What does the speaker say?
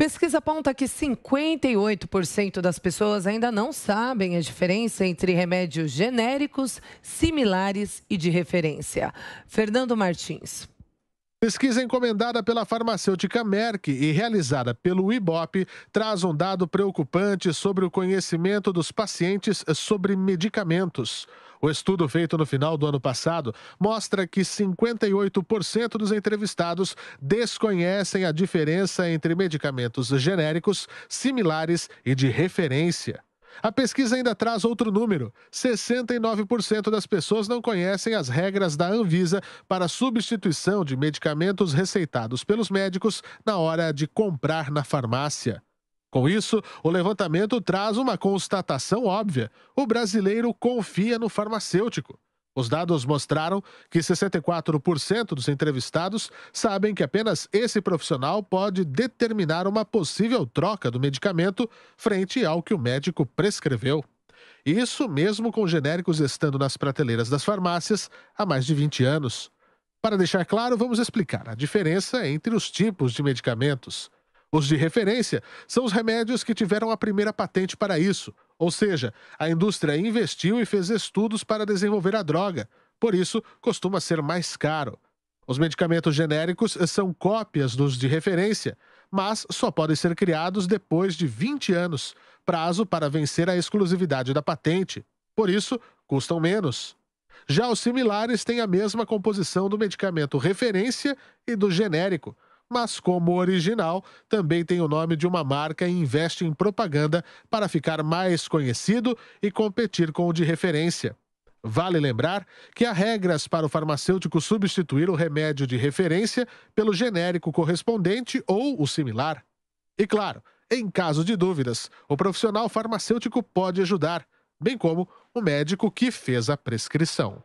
Pesquisa aponta que 58% das pessoas ainda não sabem a diferença entre remédios genéricos, similares e de referência. Fernando Martins. Pesquisa encomendada pela farmacêutica Merck e realizada pelo IBOP traz um dado preocupante sobre o conhecimento dos pacientes sobre medicamentos. O estudo feito no final do ano passado mostra que 58% dos entrevistados desconhecem a diferença entre medicamentos genéricos, similares e de referência. A pesquisa ainda traz outro número: 69% das pessoas não conhecem as regras da Anvisa para substituição de medicamentos receitados pelos médicos na hora de comprar na farmácia. Com isso, o levantamento traz uma constatação óbvia: o brasileiro confia no farmacêutico. Os dados mostraram que 64% dos entrevistados sabem que apenas esse profissional pode determinar uma possível troca do medicamento frente ao que o médico prescreveu. Isso mesmo com genéricos estando nas prateleiras das farmácias há mais de 20 anos. Para deixar claro, vamos explicar a diferença entre os tipos de medicamentos. Os de referência são os remédios que tiveram a primeira patente para isso, ou seja, a indústria investiu e fez estudos para desenvolver a droga, por isso costuma ser mais caro. Os medicamentos genéricos são cópias dos de referência, mas só podem ser criados depois de 20 anos prazo para vencer a exclusividade da patente. Por isso, custam menos. Já os similares têm a mesma composição do medicamento referência e do genérico mas como original, também tem o nome de uma marca e investe em propaganda para ficar mais conhecido e competir com o de referência. Vale lembrar que há regras para o farmacêutico substituir o remédio de referência pelo genérico correspondente ou o similar. E claro, em caso de dúvidas, o profissional farmacêutico pode ajudar, bem como o médico que fez a prescrição.